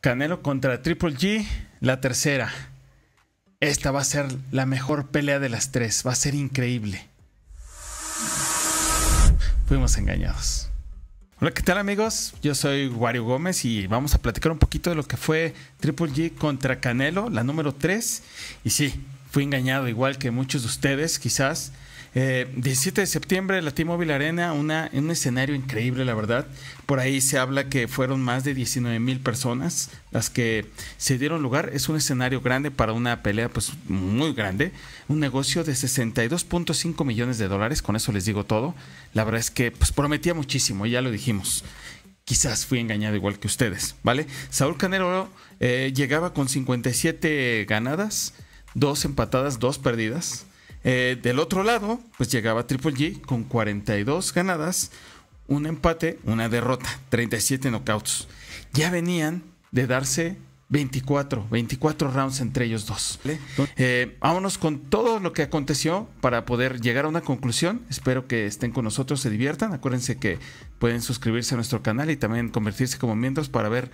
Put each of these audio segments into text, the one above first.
Canelo contra Triple G, la tercera. Esta va a ser la mejor pelea de las tres, va a ser increíble. Fuimos engañados. Hola, ¿qué tal amigos? Yo soy Wario Gómez y vamos a platicar un poquito de lo que fue Triple G contra Canelo, la número 3. Y sí, fui engañado igual que muchos de ustedes quizás. 17 eh, de septiembre, la T-Mobile Arena, una, un escenario increíble, la verdad. Por ahí se habla que fueron más de 19 mil personas las que se dieron lugar. Es un escenario grande para una pelea, pues muy grande. Un negocio de 62.5 millones de dólares, con eso les digo todo. La verdad es que pues, prometía muchísimo, ya lo dijimos quizás fui engañado igual que ustedes, ¿vale? Saúl Canelo eh, llegaba con 57 ganadas, 2 empatadas, 2 perdidas. Eh, del otro lado, pues llegaba Triple G con 42 ganadas, un empate, una derrota, 37 knockouts. Ya venían de darse 24, 24 rounds entre ellos dos. Eh, vámonos con todo lo que aconteció para poder llegar a una conclusión. Espero que estén con nosotros, se diviertan. Acuérdense que pueden suscribirse a nuestro canal y también convertirse como miembros para ver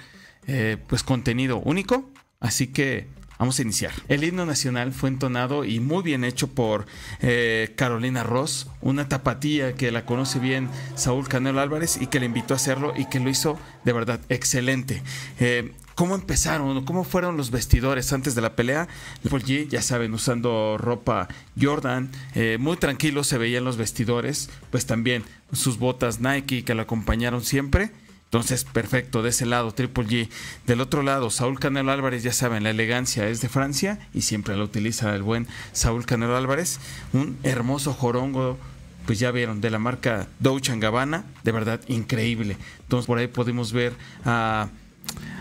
eh, pues contenido único. Así que Vamos a iniciar. El himno nacional fue entonado y muy bien hecho por eh, Carolina Ross, una tapatía que la conoce bien Saúl Canelo Álvarez y que le invitó a hacerlo y que lo hizo de verdad excelente. Eh, ¿Cómo empezaron? ¿Cómo fueron los vestidores antes de la pelea? G, ya saben, usando ropa Jordan, eh, muy tranquilo se veían los vestidores, pues también sus botas Nike que la acompañaron siempre entonces, perfecto, de ese lado, Triple G. Del otro lado, Saúl Canelo Álvarez, ya saben, la elegancia es de Francia y siempre la utiliza el buen Saúl Canelo Álvarez. Un hermoso jorongo pues ya vieron, de la marca Dolce Gabbana, de verdad increíble. Entonces por ahí podemos ver a...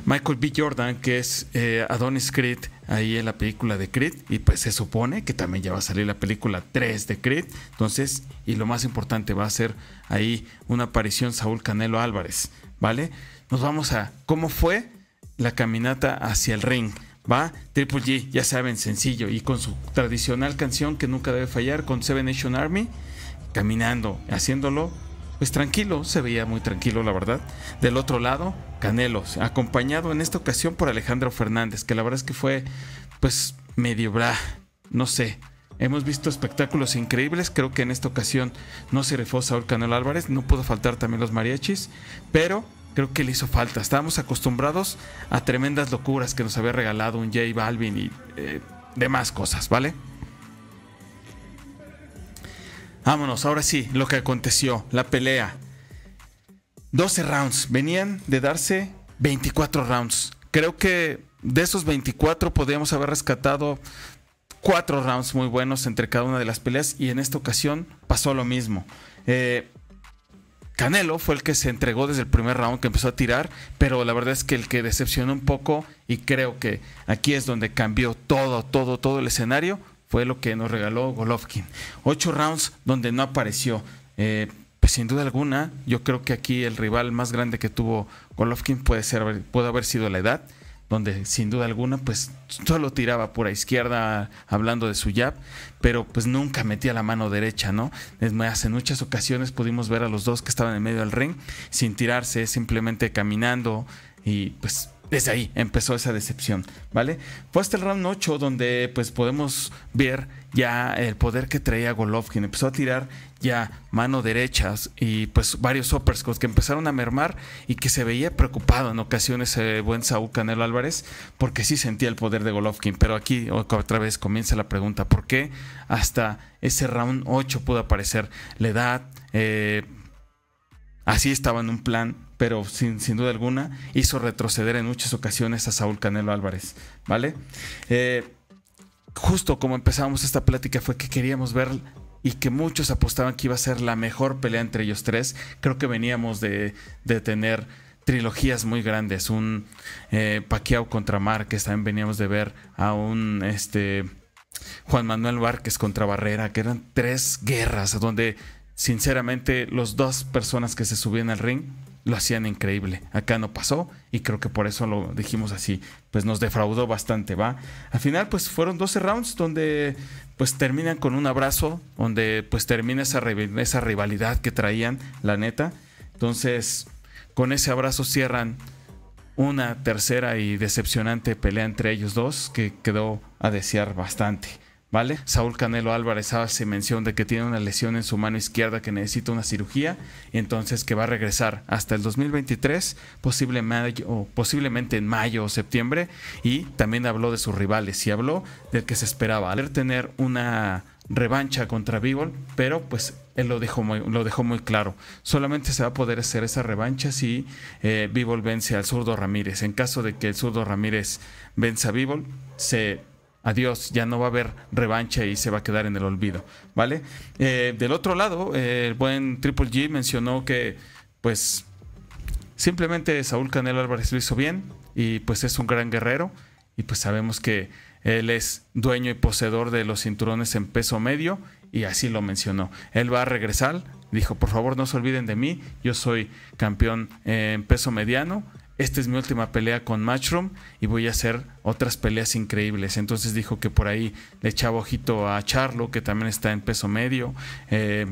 Michael B. Jordan, que es eh, Adonis Creed ahí en la película de Creed, y pues se supone que también ya va a salir la película 3 de Creed, entonces, y lo más importante va a ser ahí una aparición Saúl Canelo Álvarez, ¿vale? Nos vamos a cómo fue la caminata hacia el ring. Va, Triple G, ya saben, sencillo, y con su tradicional canción que nunca debe fallar, con Seven Nation Army, caminando, haciéndolo, pues tranquilo, se veía muy tranquilo, la verdad. Del otro lado, Canelos, acompañado en esta ocasión por Alejandro Fernández, que la verdad es que fue, pues, medio bra... no sé. Hemos visto espectáculos increíbles, creo que en esta ocasión no se refosa el Canelo Álvarez, no pudo faltar también los mariachis, pero creo que le hizo falta. Estábamos acostumbrados a tremendas locuras que nos había regalado un J Balvin y eh, demás cosas, ¿vale? Vámonos, ahora sí, lo que aconteció, la pelea. 12 rounds. Venían de darse 24 rounds. Creo que de esos 24 podríamos haber rescatado cuatro rounds muy buenos entre cada una de las peleas y en esta ocasión pasó lo mismo. Eh, Canelo fue el que se entregó desde el primer round que empezó a tirar, pero la verdad es que el que decepcionó un poco y creo que aquí es donde cambió todo, todo, todo el escenario fue lo que nos regaló Golovkin. Ocho rounds donde no apareció. Eh, pues sin duda alguna, yo creo que aquí el rival más grande que tuvo Golovkin puede ser, puede haber sido la edad, donde sin duda alguna, pues solo tiraba pura izquierda, hablando de su jab, pero pues nunca metía la mano derecha, ¿no? Es en muchas ocasiones pudimos ver a los dos que estaban en medio del ring sin tirarse, simplemente caminando y pues desde ahí empezó esa decepción, ¿vale? Fue hasta el round 8 donde pues podemos ver ya el poder que traía Golovkin. Empezó a tirar ya mano derechas y pues varios uppercuts que empezaron a mermar y que se veía preocupado en ocasiones el eh, buen Saúl Canelo Álvarez porque sí sentía el poder de Golovkin. Pero aquí otra vez comienza la pregunta, ¿por qué hasta ese round 8 pudo aparecer la edad? Eh, así estaba en un plan pero sin, duda alguna hizo retroceder en muchas ocasiones a Saúl Canelo Álvarez, ¿vale? Eh, justo como empezábamos esta plática fue que queríamos ver y que muchos apostaban que iba a ser la mejor pelea entre ellos tres. Creo que veníamos de, tener trilogías muy grandes, un eh, Paquiao contra Márquez, también veníamos de ver a un este, Juan Manuel Várquez contra Barrera, que eran tres guerras donde sinceramente los dos personas que se subían al ring lo hacían increíble. Acá no pasó y creo que por eso lo dijimos así. Pues nos defraudó bastante, ¿va? Al final pues fueron 12 rounds donde pues terminan con un abrazo, donde pues termina esa, esa rivalidad que traían, la neta. Entonces con ese abrazo cierran una tercera y decepcionante pelea entre ellos dos que quedó a desear bastante. ¿vale? Saúl Canelo Álvarez hace mención de que tiene una lesión en su mano izquierda que necesita una cirugía, y entonces que va a regresar hasta el 2023, posiblemente en mayo o septiembre, y también habló de sus rivales y habló del que se esperaba, tener una revancha contra Bivol, pero pues él lo dejó muy, lo dejó muy claro. Solamente se va a poder hacer esa revancha si eh, vence al zurdo Ramírez. En caso de que el zurdo Ramírez vence a Bivol, se adiós, ya no va a haber revancha y se va a quedar en el olvido, ¿vale? Eh, del otro lado, eh, el buen Triple G mencionó que, pues, simplemente Saúl Canelo Álvarez lo hizo bien y pues es un gran guerrero y pues sabemos que él es dueño y poseedor de los cinturones en peso medio y así lo mencionó. Él va a regresar, dijo, por favor no se olviden de mí, yo soy campeón en peso mediano esta es mi última pelea con Matchroom y voy a hacer otras peleas increíbles. Entonces dijo que por ahí le echaba ojito a Charlo, que también está en peso medio. Eh,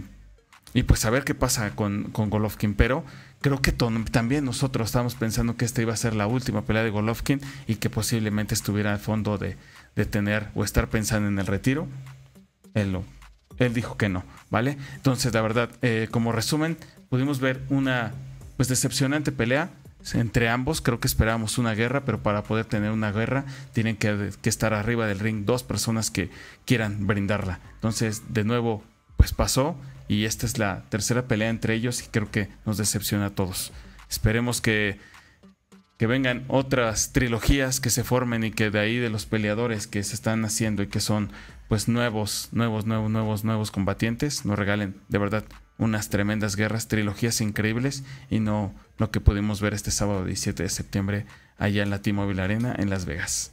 y pues a ver qué pasa con, Golovkin. Pero creo que también nosotros estábamos pensando que esta iba a ser la última pelea de Golovkin y que posiblemente estuviera al fondo de, de tener o estar pensando en el retiro. Él, dijo que no, ¿vale? Entonces, la verdad, eh, como resumen, pudimos ver una pues decepcionante pelea entre ambos creo que esperábamos una guerra, pero para poder tener una guerra tienen que, estar arriba del ring dos personas que quieran brindarla. Entonces, de nuevo, pues pasó y esta es la tercera pelea entre ellos y creo que nos decepciona a todos. Esperemos que, que vengan otras trilogías que se formen y que de ahí de los peleadores que se están haciendo y que son pues nuevos, nuevos, nuevos, nuevos, nuevos combatientes, nos regalen de verdad unas tremendas guerras, trilogías increíbles y no lo que pudimos ver este sábado 17 de septiembre allá en la T-Mobile Arena en Las Vegas.